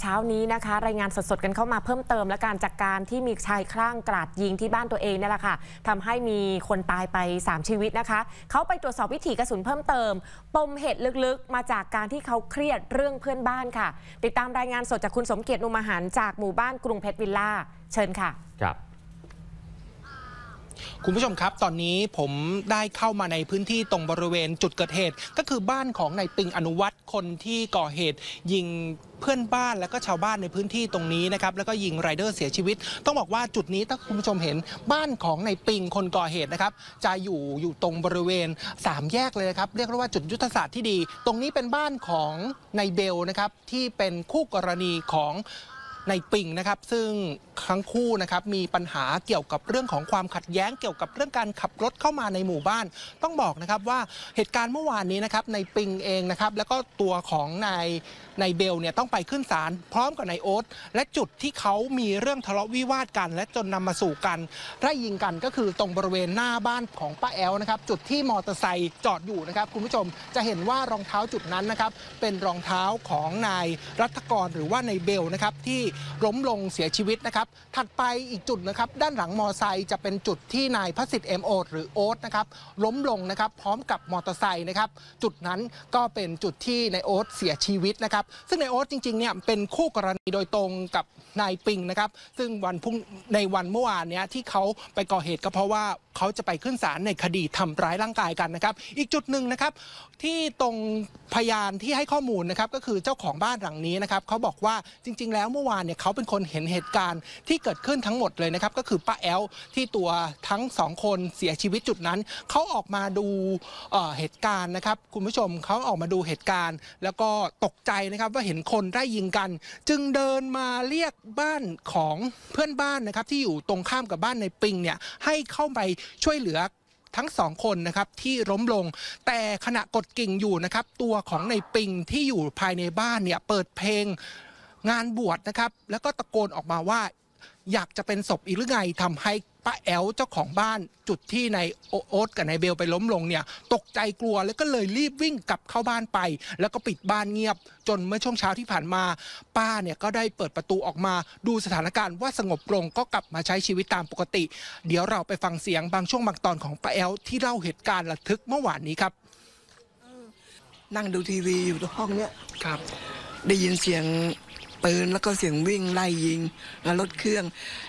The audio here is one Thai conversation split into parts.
เช้านี้นะคะ รายงานสดๆกันเข้ามาเพิ่มเติม และการจากการที่มีชายคลั่งกราดยิงที่บ้านตัวเองนี่แหละค่ะทำให้มีคนตายไป 3 ชีวิตนะคะเขาไปตรวจสอบวิถีกระสุนเพิ่มเติม ปมเหตุลึกๆ มาจากการที่เขาเครียดเรื่องเพื่อนบ้านค่ะติดตามรายงานสดจากคุณสมเกียรตินุมหันจากหมู่บ้านกรุงเพชรวิลล่าเชิญค่ะครับคุณผู้ชมครับตอนนี้ผมได้เข้ามาในพื้นที่ตรงบริเวณจุดเกิดเหตุ ก็คือบ้านของนายปิงอนุวัตรคนที่ก่อเหตุ ยิงเพื่อนบ้านและก็ชาวบ้านในพื้นที่ตรงนี้นะครับแล้วก็ยิงไรเดอร์เสียชีวิต ต้องบอกว่าจุดนี้ถ้าคุณผู้ชมเห็นบ้านของนายปิงคนก่อเหตุนะครับจะอยู่อยู่ตรงบริเวณ3แยกเลยนะครับเรียกว่าจุดยุทธศาสตร์ที่ดี ตรงนี้เป็นบ้านของนายเบลนะครับที่เป็นคู่กรณีของในปิงนะครับ ซึ่งทั้งคู่นะครับมีปัญหาเกี่ยวกับเรื่องของความขัดแย้งเกี่ยวกับเรื่องการขับรถเข้ามาในหมู่บ้าน ต้องบอกนะครับว่าเหตุการณ์เมื่อวานนี้นะครับในปิงเองนะครับแล้วก็ตัวของนาย นายเบลเนี่ยต้องไปขึ้นศาลพร้อมกับนายโอ๊ตและจุดที่เขามีเรื่องทะเลาะวิวาทกัน และจนนำมาสู่กันไล่ยิงกันก็คือตรงบริเวณหน้าบ้านของป้าแอลนะครับ จุดที่มอเตอร์ไซค์จอดอยู่นะครับ คุณผู้ชมจะเห็นว่ารองเท้าจุดนั้นนะครับเป็นรองเท้าของนายรัฐกรหรือว่านายเบลนะครับที่ล้มลงเสียชีวิตนะครับถัดไปอีกจุดนะครับด้านหลังมอไซค์จะเป็นจุดที่นายพระสิทธิ์เอ็มโอหรือโอ๊ตนะครับล้มลงนะครับพร้อมกับมอเตอร์ไซค์นะครับจุดนั้นก็เป็นจุดที่นายโอ๊ตเสียชีวิตนะครับ ซึ่งนายโอ๊ตจริงๆเนี่ยเป็นคู่กรณีโดยตรงกับนายปิงนะครับซึ่งวันพุ่งในวันเมื่อวานเนี้ยที่เขาไปก่อเหตุก็เพราะว่าเขาจะไปขึ้นศาลในคดีทำร้ายร่างกายกันนะครับอีกจุดหนึ่งนะครับที่ตรงพยานที่ให้ข้อมูลนะครับก็คือเจ้าของบ้านหลังนี้นะครับเขาบอกว่าจริง ๆแล้วเมื่อวานานเนี่ยเขาเป็นคนเห็นเหตุการณ์ที่เกิดขึ้นทั้งหมดเลยนะครับก็คือป้าแอลที่ตัวทั้งสองคนเสียชีวิตจุดนั้นเขาออกมาดูเเหตุการณ์นะครับ คุณผู้ชมเขาออกมาดูเหตุการณ์ แล้วก็ตกใจนะครับว่าเห็นคนได้ยิงกัน จึงเดินมาเรียกบ้านของเพื่อนบ้านนะครับ ที่อยู่ตรงข้ามกับบ้านในปิงเนี่ยให้เข้าไปช่วยเหลือทั้งสองคนนะครับที่ล้มลง แต่ขณะกดกิ่งอยู่นะครับตัวของในปิงที่อยู่ภายในบ้านเนี่ยเปิดเพลงงานบวชนะครับแล้วก็ตะโกนออกมาว่า อยากจะเป็นศพอีกหรือไงทำให้ป้าแอลเจ้าของบ้านจุดที่นายโอ๊ตกับนายเบลไปล้มลงเนี่ย ตกใจกลัวแล้วก็เลยรีบวิ่งกลับเข้าบ้านไป แล้วก็ปิดบ้านเงียบจนเมื่อช่วงเช้าที่ผ่านมา ป้าเนี่ยก็ได้เปิดประตูออกมาดูสถานการณ์ว่าสงบลงก็กลับมาใช้ชีวิตตามปกติ เดี๋ยวเราไปฟังเสียงบางช่วงบางตอนของป้าแอลที่เล่าเหตุการณ์ระทึกเมื่อวานนี้ครับนั่งดูทีวีอยู่ในห้องเนี้ยครับ ได้ยินเสียงปืนแล้วก็เสียงวิ่งไล่ยิงแล้วรถเครื่อง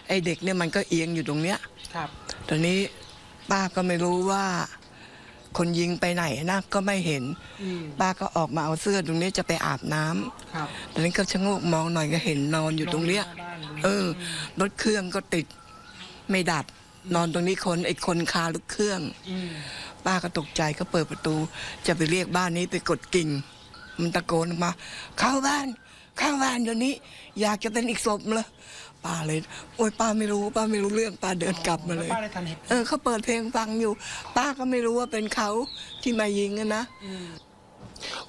ไอ้เด็กเนี่ยมันก็เอียงอยู่ตรงเนี้ย ครับ ตอนนี้ป้าก็ไม่รู้ว่า คนยิงไปไหนนะก็ไม่เห็นป้าก็ออกมาเอาเสื้อตรงนี้จะไปอาบน้ำครับ ตอนนี้ก็ชะโงกมองหน่อยก็เห็นนอนอยู่ตรงเนี้ย เออรถเครื่องก็ติด ไม่ดับนอนตรงนี้คนไอ้คนคารถเครื่องป้าก็ตกใจก็เปิดประตู จะไปเรียกบ้านนี้ไปกดกิ่ง มันตะโกนออกมาเข้าบ้านข้างบ้านเดี๋ยวนี้อยากจะเป็นอีกศพเลยป้าเลย โอ้ยป้าไม่รู้ป้าไม่รู้เรื่องป้าเดินกลับมาเลยเออเขาเปิดเพลงฟังอยู่ ป้าก็ไม่รู้ว่าเป็นเขาที่มายิงะนะ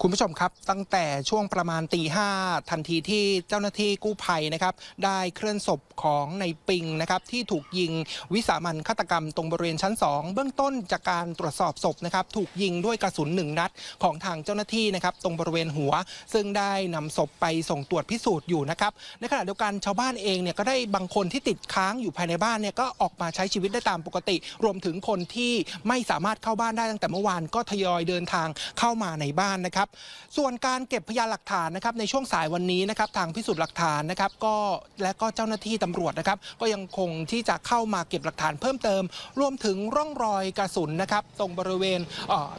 คุณผู้ชมครับ ตั้งแต่ช่วงประมาณตีห้าทันทีที่เจ้าหน้าที่กู้ภัยนะครับได้เคลื่อนศพของในปิงนะครับที่ถูกยิงวิสามันฆาตกรรมตรงบริเวณชั้น 2 เบื้องต้นจากการตรวจสอบศพนะครับ ถูกยิงด้วยกระสุนหนึ่งนัดของทางเจ้าหน้าที่นะครับ ตรงบริเวณหัว ซึ่งได้นำศพไปส่งตรวจพิสูจน์อยู่นะครับ ในขณะเดียวกันชาวบ้านเองเนี่ยก็ได้บางคนที่ติดค้างอยู่ภายในบ้านเนี่ยก็ออกมาใช้ชีวิตได้ตามปกติ รวมถึงคนที่ไม่สามารถเข้าบ้านได้ตั้งแต่เมื่อวานก็ทยอยเดินทางเข้ามาในบ้านนะครับส่วนการเก็บพยานหลักฐานนะครับในช่วงสายวันนี้นะครับทางพิสูจน์หลักฐานนะครับก็และก็เจ้าหน้าที่ตำรวจนะครับก็ยังคงที่จะเข้ามาเก็บหลักฐานเพิ่มเติมรวมถึงร่องรอยกระสุนนะครับตรงบริเวณ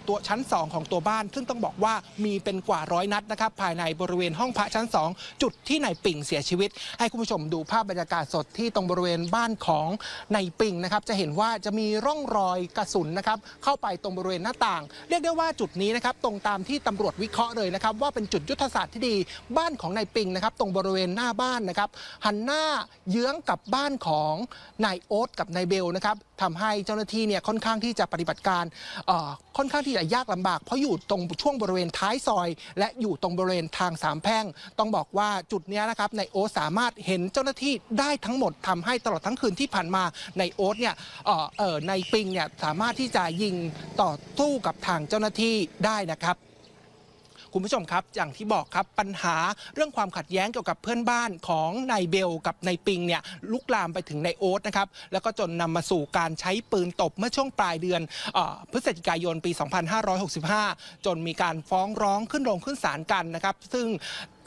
ตัวชั้น 2 ของตัวบ้านซึ่งต้องบอกว่ามีเป็นกว่าร้อยนัดนะครับภายในบริเวณห้องพระชั้น 2 จุดที่นายปิ่งเสียชีวิต ให้คุณผู้ชมดูภาพบรรยากาศสดที่ตรงบริเวณบ้านของนายปิ่งนะครับจะเห็นว่าจะมีร่องรอยกระสุนนะครับเข้าไปตรงบริเวณหน้าต่าง เรียกได้ว่าจุดนี้นะครับตรงตามที่ตำรวจวิเคราะห์เลยนะครับว่าเป็นจุดยุทธศาสตร์ที่ดีบ้านของนายปิงนะครับ ตรงบริเวณหน้าบ้านนะครับ หันหน้าเยื้องกับบ้านของนายโอ๊ตกับนายเบลนะครับทำให้เจ้าหน้าที่เนี่ยค่อนข้างที่จะปฏิบัติการค่อนข้างที่จะยากลำบาก เพราะอยู่ตรงช่วงบริเวณท้ายซอย และอยู่ตรงบริเวณทางสามแพ่ง ต้องบอกว่าจุดนี้นะครับนายโอ๊ตสามารถเห็นเจ้าหน้าที่ได้ทั้งหมด ทำให้ตลอดทั้งคืนที่ผ่านมานายโอ๊ตเนี่ยในปิงเนี่ยสามารถที่จะยิงต่อสู้กับทางเจ้าหน้าที่ได้นะครับคุณผู้ชมครับ อย่างที่บอกครับ ปัญหาเรื่องความขัดแย้งเกี่ยวกับเพื่อนบ้านของนายเบลกับนายปิงเนี่ย ลุกลามไปถึงนายโอ๊ตนะครับ แล้วก็จนนำมาสู่การใช้ปืนตบเมื่อช่วงปลายเดือนพฤศจิกายนปี 2565 จนมีการฟ้องร้องขึ้นโรงขึ้นศาลกันนะครับ ซึ่ง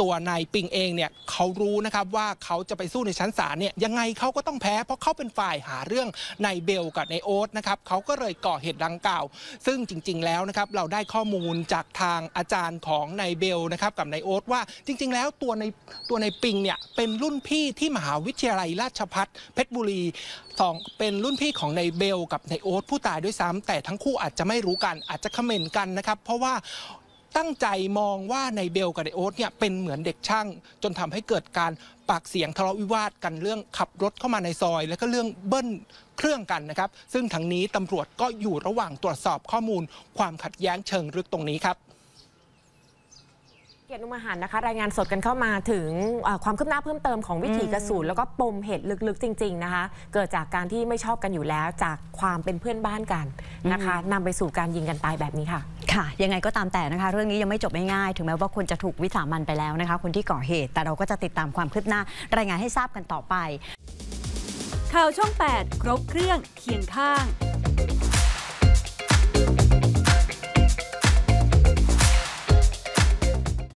ตัวนายปิงเองเนี่ยเขารู้นะครับว่าเขาจะไปสู้ในชั้นศาลเนี่ยยังไงเขาก็ต้องแพ้เพราะเขาเป็นฝ่ายหาเรื่องนายเบลกับนายโอ๊ตนะครับเขาก็เลยก่อเหตุดังกล่าว ซึ่งจริง ๆ แล้วนะครับเราได้ข้อมูลจากทางอาจารย์ของนายเบลนะครับกับนายโอ๊ตว่าจริง ๆ แล้วตัวในตัวนายปิงเนี่ยเป็นรุ่นพี่ที่มหาวิทยาลัยราชพัฒเพชรบุรีสองเป็นรุ่นพี่ของนายเบล กับนายโอ๊ตผู้ตายด้วยซ้ำ แต่ทั้งคู่อาจจะไม่รู้กันอาจจะคอมเมนต์กันนะครับเพราะว่าตั้งใจมองว่าในเบลกับในโอ๊ตเนี่ยเป็นเหมือนเด็กช่าง จนทำให้เกิดการปากเสียงทะเลาะวิวาทกันเรื่องขับรถเข้ามาในซอย แล้วก็เรื่องเบิ้ลเครื่องกันนะครับ ซึ่งทั้งนี้ตำรวจก็อยู่ระหว่างตรวจสอบข้อมูลความขัดแย้งเชิงลึกตรงนี้ครับเกียรตินุมหันนะคะรายงานสดกันเข้ามาถึงความคืบหน้าเพิ่มเติมของวิถีกระสุนแล้วก็ปมเหตุลึกๆจริงๆ นะคะ เกิดจากการที่ไม่ชอบกันอยู่แล้วจากความเป็นเพื่อนบ้านกันนะคะนำไปสู่การยิงกันตายแบบนี้ค่ะค่ะยังไงก็ตามแต่นะคะ เรื่องนี้ยังไม่จบไม่ง่ายถึงแม้ว่าคนจะถูกวิสามันไปแล้วนะคะ คนที่ก่อเหตุแต่เราก็จะติดตามความคืบหน้า รายงานให้ทราบกันต่อไปข่าวช่อง8 ครบเครื่องเคียงข้าง